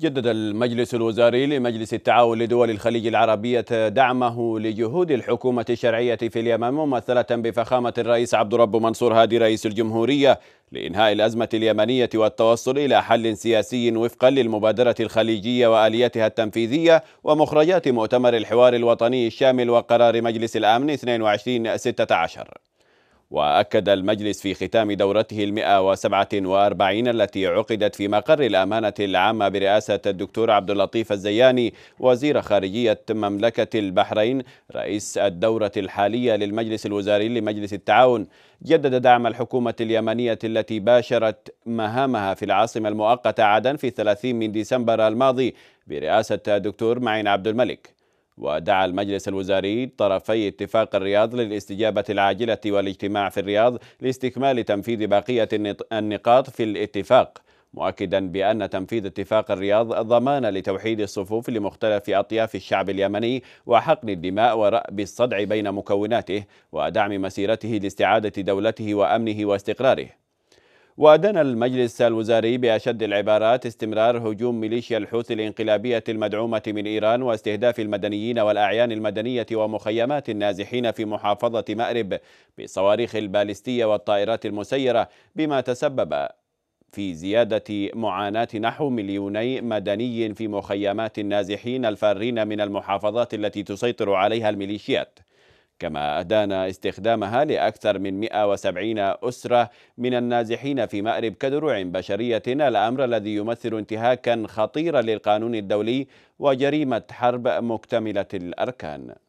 جدد المجلس الوزاري لمجلس التعاون لدول الخليج العربية دعمه لجهود الحكومة الشرعية في اليمن ممثلة بفخامة الرئيس عبد الرب منصور هادي رئيس الجمهورية لإنهاء الأزمة اليمنية والتوصل إلى حل سياسي وفقا للمبادرة الخليجية وآليتها التنفيذية ومخرجات مؤتمر الحوار الوطني الشامل وقرار مجلس الأمن 22 16 وأكد المجلس في ختام دورته المئة وسبعة وأربعين التي عقدت في مقر الأمانة العامة برئاسة الدكتور عبد اللطيف الزياني وزير خارجية مملكة البحرين رئيس الدورة الحالية للمجلس الوزاري لمجلس التعاون جدد دعم الحكومة اليمنية التي باشرت مهامها في العاصمة المؤقتة عدن في 30 من ديسمبر الماضي برئاسة الدكتور معين عبد الملك ودعا المجلس الوزاري طرفي اتفاق الرياض للاستجابة العاجلة والاجتماع في الرياض لاستكمال تنفيذ بقية النقاط في الاتفاق مؤكدا بأن تنفيذ اتفاق الرياض ضمان لتوحيد الصفوف لمختلف أطياف الشعب اليمني وحقن الدماء ورأب الصدع بين مكوناته ودعم مسيرته لاستعادة دولته وأمنه واستقراره ودنا المجلس الوزاري بأشد العبارات استمرار هجوم ميليشيا الحوثي الانقلابية المدعومة من إيران واستهداف المدنيين والأعيان المدنية ومخيمات النازحين في محافظة مأرب بالصواريخ البالستية والطائرات المسيرة بما تسبب في زيادة معاناة نحو مليوني مدني في مخيمات النازحين الفارين من المحافظات التي تسيطر عليها الميليشيات كما أدان استخدامها لأكثر من 170 أسرة من النازحين في مأرب كدروع بشرية الأمر الذي يمثل انتهاكا خطيرا للقانون الدولي وجريمة حرب مكتملة الأركان